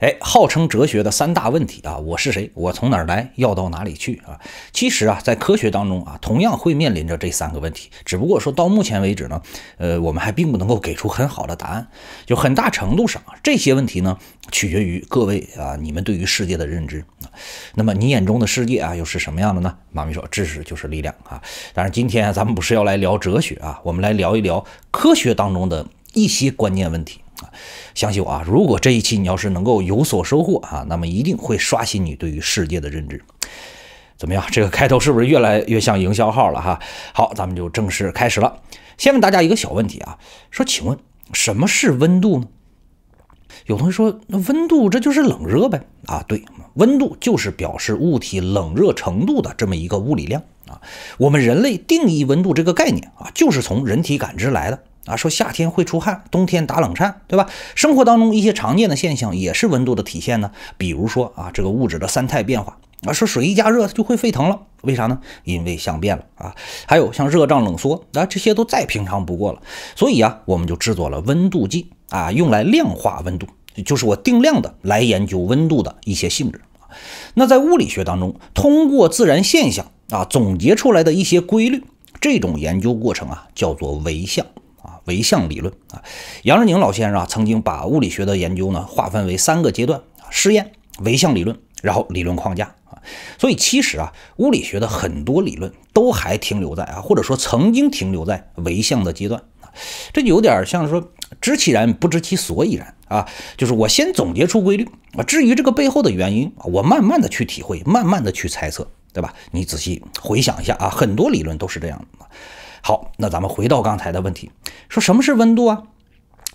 哎，号称哲学的三大问题啊，我是谁？我从哪儿来？要到哪里去？啊，其实啊，在科学当中啊，同样会面临着这三个问题。只不过说到目前为止呢，呃，我们还并不能够给出很好的答案。就很大程度上，这些问题呢，取决于各位啊，你们对于世界的认知。那么你眼中的世界啊，又是什么样的呢？妈咪说，知识就是力量啊。但是今天啊，咱们不是要来聊哲学啊，我们来聊一聊科学当中的一些关键问题。相信我啊，如果这一期你要是能够有所收获啊，那么一定会刷新你对于世界的认知。怎么样？这个开头是不是越来越像营销号了哈？好，咱们就正式开始了。先问大家一个小问题啊，说，请问什么是温度呢？有同学说，那温度这就是冷热呗啊？对，温度就是表示物体冷热程度的这么一个物理量啊。我们人类定义温度这个概念啊，就是从人体感知来的。啊，说夏天会出汗，冬天打冷颤，对吧？生活当中一些常见的现象也是温度的体现呢。比如说啊，这个物质的三态变化啊，说水一加热它就会沸腾了，为啥呢？因为相变了啊。还有像热胀冷缩啊，这些都再平常不过了。所以啊，我们就制作了温度计啊，用来量化温度，就是我定量的来研究温度的一些性质。那在物理学当中，通过自然现象啊总结出来的一些规律，这种研究过程啊叫做维相。唯象理论啊，杨振宁老先生啊曾经把物理学的研究呢划分为三个阶段啊：实验、唯象理论，然后理论框架啊。所以其实啊，物理学的很多理论都还停留在啊，或者说曾经停留在唯象的阶段啊。这就有点像说知其然不知其所以然啊，就是我先总结出规律啊，至于这个背后的原因啊，我慢慢的去体会，慢慢的去猜测，对吧？你仔细回想一下啊，很多理论都是这样的。好，那咱们回到刚才的问题，说什么是温度啊？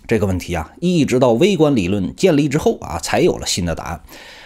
这个问题啊，一直到微观理论建立之后啊，才有了新的答案。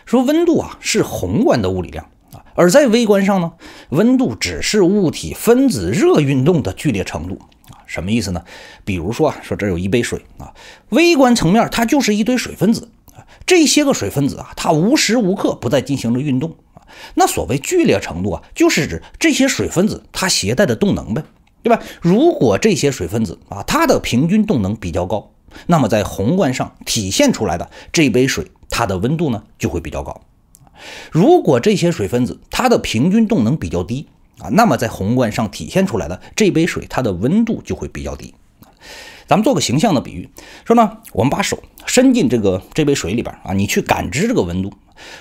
说温度啊，是宏观的物理量啊，而在微观上呢，温度只是物体分子热运动的剧烈程度啊。什么意思呢？比如说啊，说这有一杯水啊，微观层面它就是一堆水分子啊，这些个水分子啊，它无时无刻不在进行着运动啊。那所谓剧烈程度啊，就是指这些水分子它携带的动能呗。对吧？如果这些水分子啊，它的平均动能比较高，那么在宏观上体现出来的这杯水，它的温度呢就会比较高。如果这些水分子它的平均动能比较低啊，那么在宏观上体现出来的这杯水，它的温度就会比较低。咱们做个形象的比喻，说呢，我们把手伸进这个这杯水里边啊，你去感知这个温度。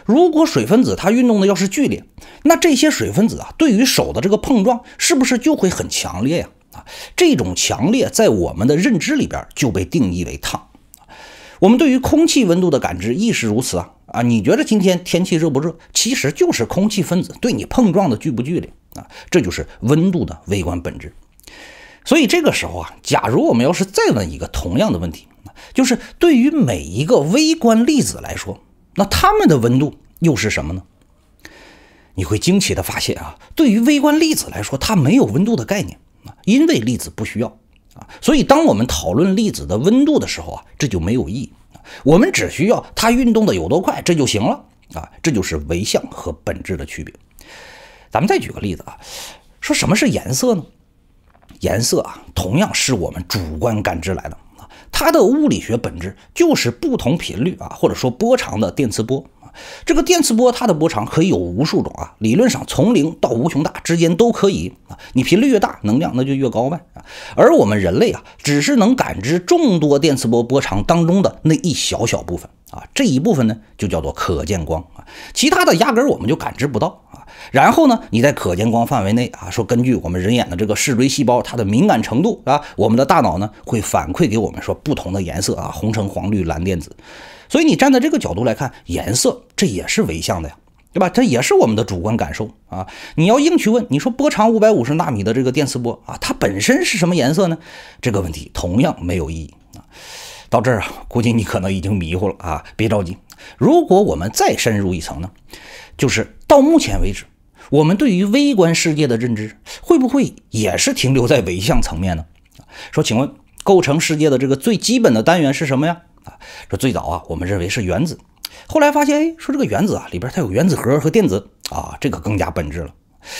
如果水分子它运动的要是剧烈，那这些水分子啊，对于手的这个碰撞，是不是就会很强烈呀？啊，这种强烈在我们的认知里边就被定义为烫。我们对于空气温度的感知亦是如此啊。啊，你觉得今天天气热不热？其实就是空气分子对你碰撞的剧不剧烈啊。这就是温度的微观本质。所以这个时候啊，假如我们要是再问一个同样的问题，就是对于每一个微观粒子来说。那它们的温度又是什么呢？你会惊奇的发现啊，对于微观粒子来说，它没有温度的概念啊，因为粒子不需要啊，所以当我们讨论粒子的温度的时候啊，这就没有意义。我们只需要它运动的有多快，这就行了啊，这就是唯象和本质的区别。咱们再举个例子啊，说什么是颜色呢？颜色啊，同样是我们主观感知来的。它的物理学本质就是不同频率啊，或者说波长的电磁波这个电磁波它的波长可以有无数种啊，理论上从零到无穷大之间都可以啊。你频率越大，能量那就越高呗啊。而我们人类啊，只是能感知众多电磁波波长当中的那一小小部分。啊，这一部分呢就叫做可见光啊，其他的压根儿我们就感知不到啊。然后呢，你在可见光范围内啊，说根据我们人眼的这个视锥细胞它的敏感程度啊，我们的大脑呢会反馈给我们说不同的颜色啊，红、橙、黄、绿、蓝、靛、紫。所以你站在这个角度来看，颜色这也是唯相的呀，对吧？这也是我们的主观感受啊。你要硬去问，你说波长五百五十纳米的这个电磁波啊，它本身是什么颜色呢？这个问题同样没有意义啊。到这儿啊，估计你可能已经迷糊了啊！别着急，如果我们再深入一层呢，就是到目前为止，我们对于微观世界的认知会不会也是停留在唯象层面呢？说，请问构成世界的这个最基本的单元是什么呀？啊，说最早啊，我们认为是原子，后来发现，哎，说这个原子啊，里边它有原子核和电子啊，这个更加本质了。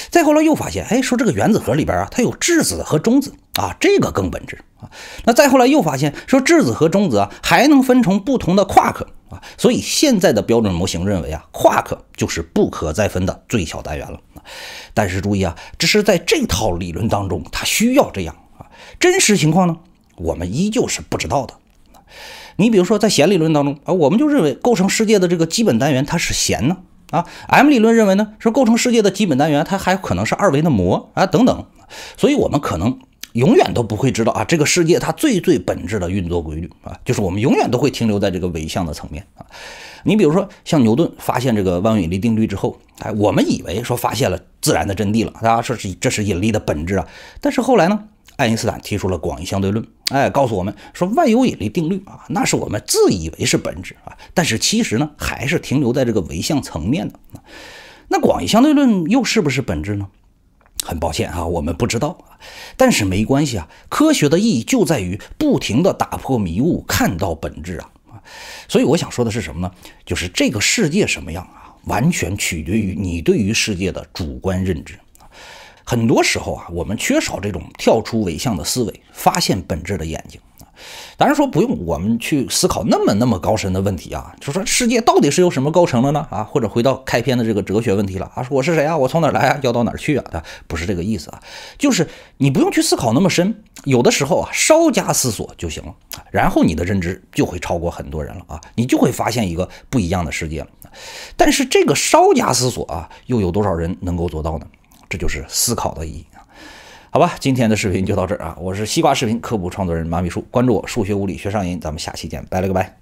再后来又发现，哎，说这个原子核里边啊，它有质子和中子啊，这个更本质啊。那再后来又发现，说质子和中子啊，还能分成不同的夸克啊。所以现在的标准模型认为啊，夸克就是不可再分的最小单元了。但是注意啊，只是在这套理论当中，它需要这样啊。真实情况呢，我们依旧是不知道的。你比如说在弦理论当中啊，我们就认为构成世界的这个基本单元它是弦呢。啊，M 理论认为呢，说构成世界的基本单元，它还可能是二维的膜啊，等等。所以，我们可能永远都不会知道啊，这个世界它最最本质的运作规律啊，就是我们永远都会停留在这个表象的层面啊。你比如说，像牛顿发现这个万有引力定律之后，哎，我们以为说发现了自然的真谛了，大家说是这是引力的本质啊，但是后来呢？爱因斯坦提出了广义相对论，哎，告诉我们说万有引力定律啊，那是我们自以为是本质啊，但是其实呢，还是停留在这个唯象层面的。那广义相对论又是不是本质呢？很抱歉啊，我们不知道啊。但是没关系啊，科学的意义就在于不停的打破迷雾，看到本质啊啊。所以我想说的是什么呢？就是这个世界什么样啊，完全取决于你对于世界的主观认知。很多时候啊，我们缺少这种跳出伪象的思维，发现本质的眼睛啊。当然说不用我们去思考那么那么高深的问题啊，就说世界到底是由什么构成的呢？啊，或者回到开篇的这个哲学问题了啊，说我是谁啊？我从哪来啊？要到哪去啊？对，不是这个意思啊，就是你不用去思考那么深，有的时候啊，稍加思索就行了，然后你的认知就会超过很多人了啊，你就会发现一个不一样的世界了。但是这个稍加思索啊，又有多少人能够做到呢？这就是思考的意义啊！好吧，今天的视频就到这儿啊！我是西瓜视频科普创作人马米书，关注我，数学物理学上瘾，咱们下期见，拜了个拜。